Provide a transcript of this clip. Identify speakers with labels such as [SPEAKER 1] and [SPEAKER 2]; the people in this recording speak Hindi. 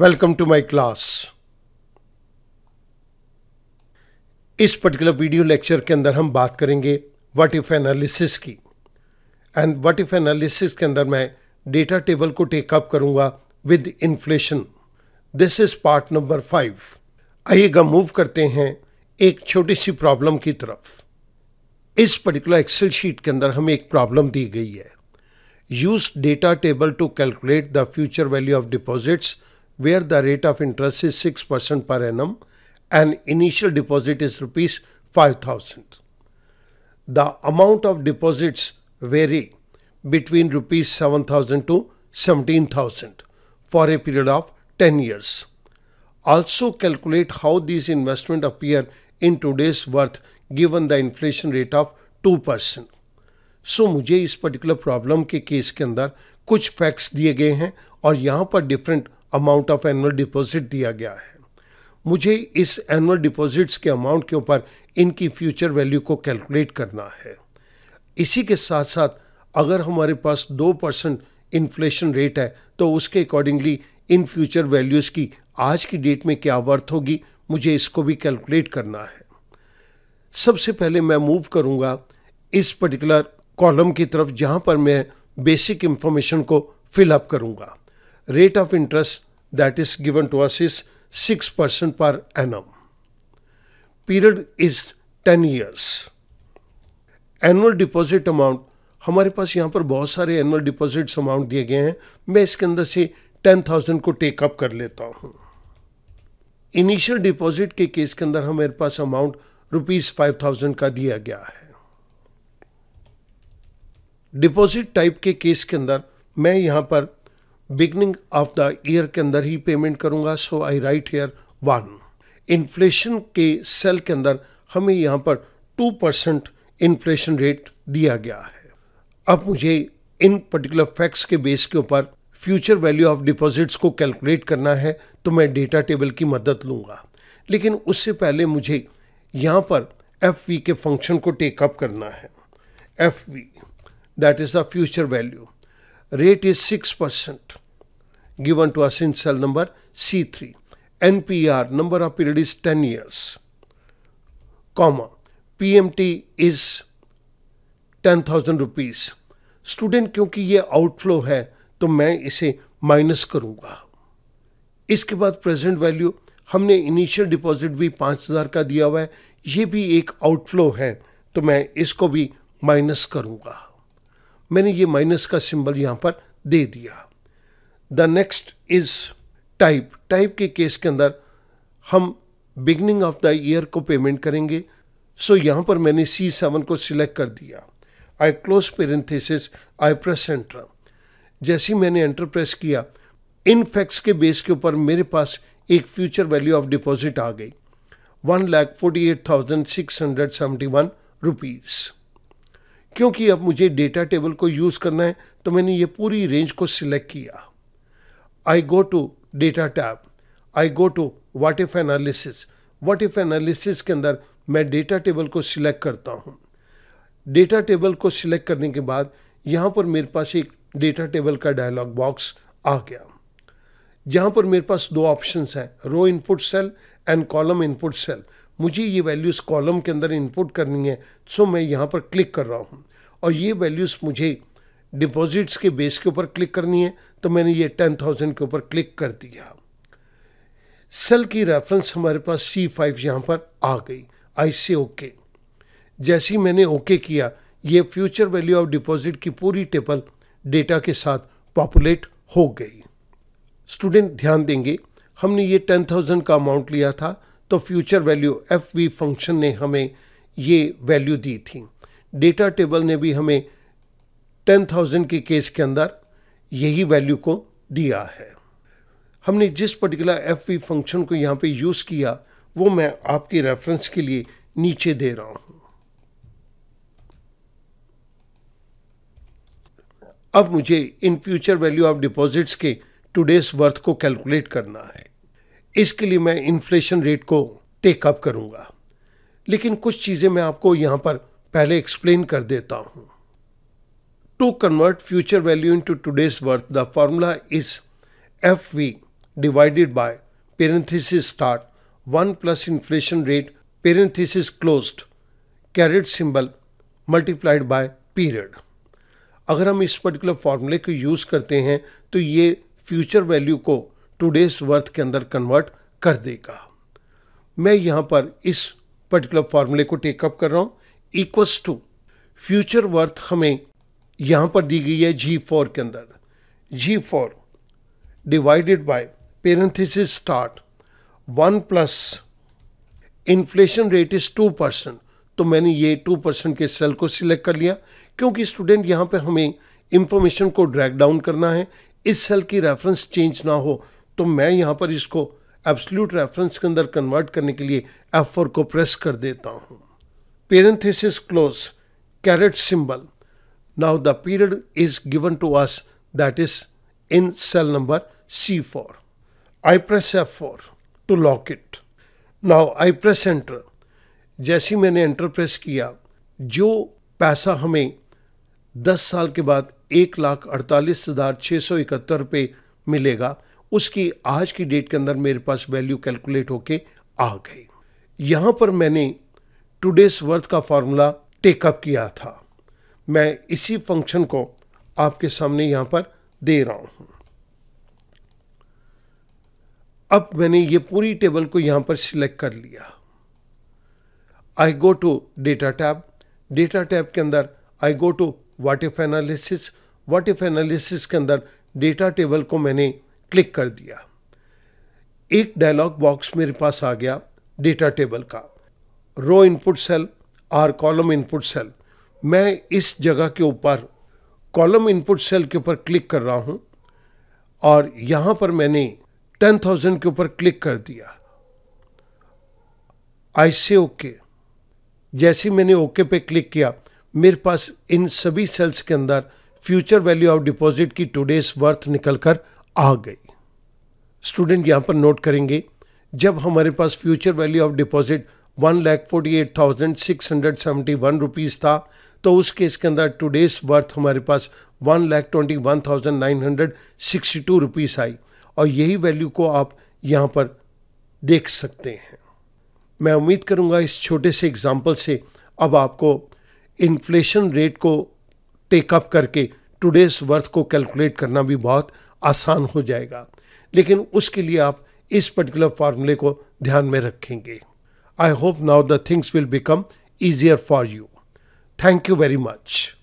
[SPEAKER 1] वेलकम टू माय क्लास इस पर्टिकुलर वीडियो लेक्चर के अंदर हम बात करेंगे व्हाट इफ एनालिसिस की एंड व्हाट इफ एनालिसिस के अंदर मैं डेटा टेबल को टेकअप करूंगा with inflation this is part number five आइएगा मूव करते हैं एक छोटी सी प्रॉब्लम की तरफ इस पर्टिकुलर एक्सेल शीट के अंदर हमें एक प्रॉब्लम दी गई है use data table to calculate the future value of deposits where the rate of interest is 6% per annum and initial deposit is rupees 5000. The amount of deposits vary between rupees 7000 to 17000 for a period of 10 years. Also calculate how these investment appear in today's worth given the inflation rate of 2%. so, mujhe is particular problem ke case ke andar kuch facts diye gaye hain aur yahan par different amount of annual deposit दिया गया है मुझे इस एनुअल डिपॉजिट्स के अमाउंट के ऊपर इनकी फ्यूचर वैल्यू को कैलकुलेट करना है इसी के साथ साथ अगर हमारे पास दो परसेंट इन्फ्लेशन रेट है तो उसके अकॉर्डिंगली इन फ्यूचर वैल्यूज़ की आज की डेट में क्या वर्थ होगी मुझे इसको भी कैलकुलेट करना है सबसे पहले मैं मूव करूँगा इस पर्टिकुलर कॉलम की तरफ जहाँ पर मैं बेसिक इन्फॉर्मेशन को फिलअप करूँगा rate of interest that is given to us is 6% per annum. Period is ten years annual deposit amount हमारे पास यहाँ पर बहुत सारे एनुअल डिपॉजिट्स अमाउंट दिए गए हैं मैं इसके अंदर से टेन थाउजेंड को टेकअप कर लेता हूँ इनिशियल डिपॉजिट के केस के अंदर हमारे पास अमाउंट रुपीज़ फाइव थाउजेंड का दिया गया है डिपॉजिट टाइप के केस के अंदर मैं यहाँ पर बिगनिंग ऑफ द ईयर के अंदर ही पेमेंट करूंगा so I write here one inflation के सेल के अंदर हमें यहाँ पर टू परसेंट इन्फ्लेशन रेट दिया गया है अब मुझे इन पर्टिकुलर फैक्ट्स के बेस के ऊपर फ्यूचर वैल्यू ऑफ डिपॉजिट्स को कैलकुलेट करना है तो मैं डेटा टेबल की मदद लूंगा लेकिन उससे पहले मुझे यहाँ पर एफ वी के फंक्शन को टेकअप करना है F V that is the future value rate is six percent given to us in cell number C3. NPR, number of period is 10 years, comma, PMT is 10,000 rupees. Student क्योंकि ये आउटफ्लो है तो मैं इसे माइनस करूँगा इसके बाद प्रेजेंट वैल्यू हमने इनिशियल डिपॉजिट भी पाँच हज़ार का दिया हुआ है ये भी एक आउटफ्लो है तो मैं इसको भी माइनस करूँगा मैंने ये माइनस का सिंबल यहाँ पर दे दिया the next is type type के केस के अंदर हम बिगनिंग ऑफ द ईयर को पेमेंट करेंगे सो so, यहाँ पर मैंने सी सेवन को सिलेक्ट कर दिया I close parenthesis I press enter जैसे मैंने एंटर प्रेस किया इन फैक्ट्स के बेस के ऊपर मेरे पास एक फ्यूचर वैल्यू ऑफ डिपॉजिट आ गई one lakh forty eight thousand six hundred seventy one rupees क्योंकि अब मुझे डेटा टेबल को यूज़ करना है तो मैंने ये पूरी रेंज को सिलेक्ट किया I go to data tab, I go to what if analysis, what if analysis के अंदर मैं डेटा टेबल को सिलेक्ट करता हूँ डेटा टेबल को सिलेक्ट करने के बाद यहाँ पर मेरे पास एक डेटा टेबल का डायलॉग बॉक्स आ गया जहाँ पर मेरे पास दो options हैं row input cell and column input cell मुझे ये वैल्यूज़ कॉलम के अंदर इनपुट करनी है सो मैं यहाँ पर क्लिक कर रहा हूँ और ये वैल्यूज़ मुझे डिपॉजिट्स के बेस के ऊपर क्लिक करनी है तो मैंने ये टेन थाउजेंड के ऊपर क्लिक कर दिया सेल की रेफरेंस हमारे पास सी फाइव यहाँ पर आ गई आई से ओके जैसे ही मैंने ओके okay किया ये फ्यूचर वैल्यू ऑफ डिपॉजिट की पूरी टेबल डेटा के साथ पॉपुलेट हो गई स्टूडेंट ध्यान देंगे हमने ये टेन थाउजेंड का अमाउंट लिया था तो future value F V function ने हमें ये वैल्यू दी थी डेटा टेबल ने भी हमें टेन थाउजेंड के केस के अंदर यही वैल्यू को दिया है हमने जिस पर्टिकुलर एफ वी फंक्शन को यहाँ पे यूज़ किया वो मैं आपकी रेफरेंस के लिए नीचे दे रहा हूँ अब मुझे इन फ्यूचर वैल्यू ऑफ डिपॉजिट्स के टूडेज वर्थ को कैलकुलेट करना है इसके लिए मैं इन्फ्लेशन रेट को टेकअप करूँगा लेकिन कुछ चीज़ें मैं आपको यहाँ पर पहले एक्सप्लेन कर देता हूँ To convert future value into today's worth, the formula is FV divided by parenthesis start 1 plus inflation rate parenthesis closed caret symbol multiplied by period अगर हम इस पर्टिकुलर फॉर्मूले को यूज़ करते हैं तो ये फ्यूचर वैल्यू को टूडेज वर्थ के अंदर कन्वर्ट कर देगा मैं यहाँ पर इस पर्टिकुलर फार्मूले को टेकअप कर रहा हूँ इक्वस टू फ्यूचर वर्थ हमें यहाँ पर दी गई है जी फोर के अंदर G four divided by parenthesis start one plus inflation rate is two percent तो मैंने ये टू परसेंट के सेल को सिलेक्ट कर लिया क्योंकि स्टूडेंट यहाँ पे हमें इंफॉर्मेशन को ड्रैग डाउन करना है इस सेल की रेफरेंस चेंज ना हो तो मैं यहाँ पर इसको एब्सल्यूट रेफरेंस के अंदर कन्वर्ट करने के लिए एफ फोर को प्रेस कर देता हूँ parenthesis close caret symbol Now the period is given to us that is in cell number C4. I press F4 to lock it. Now I press enter. जैसे मैंने एंटर प्रेस किया जो पैसा हमें 10 साल के बाद एक लाख अड़तालीस हज़ार छः सौ इकहत्तर रुपये मिलेगा उसकी आज की डेट के अंदर मेरे पास वैल्यू कैलकुलेट होके आ गई यहाँ पर मैंने टुडेस वर्थ का फार्मूला टेकअप किया था मैं इसी फंक्शन को आपके सामने यहाँ पर दे रहा हूँ अब मैंने ये पूरी टेबल को यहाँ पर सिलेक्ट कर लिया I go to data tab data tab के अंदर I go to what if analysis what if analysis के अंदर डेटा टेबल को मैंने क्लिक कर दिया एक डायलॉग बॉक्स मेरे पास आ गया डेटा टेबल का row input cell or column input cell मैं इस जगह के ऊपर कॉलम इनपुट सेल के ऊपर क्लिक कर रहा हूं और यहां पर मैंने टेन थाउजेंड के ऊपर क्लिक कर दिया आई से ओके जैसे मैंने ओके पे क्लिक किया मेरे पास इन सभी सेल्स के अंदर फ्यूचर वैल्यू ऑफ डिपॉजिट की टुडेस वर्थ निकल कर आ गई स्टूडेंट यहां पर नोट करेंगे जब हमारे पास future value of deposit one lakh forty eight thousand six hundred seventy one rupees था तो उस केस के अंदर टूडेज वर्थ हमारे पास one lakh twenty one thousand nine hundred sixty two rupees आई और यही वैल्यू को आप यहाँ पर देख सकते हैं मैं उम्मीद करूँगा इस छोटे से एग्ज़ाम्पल से अब आपको इन्फ्लेशन रेट को टेकअप करके टूडेज़ वर्थ को कैलकुलेट करना भी बहुत आसान हो जाएगा लेकिन उसके लिए आप इस पर्टिकुलर फार्मूले को ध्यान में रखेंगे I hope now the things will become easier for you. Thank you very much.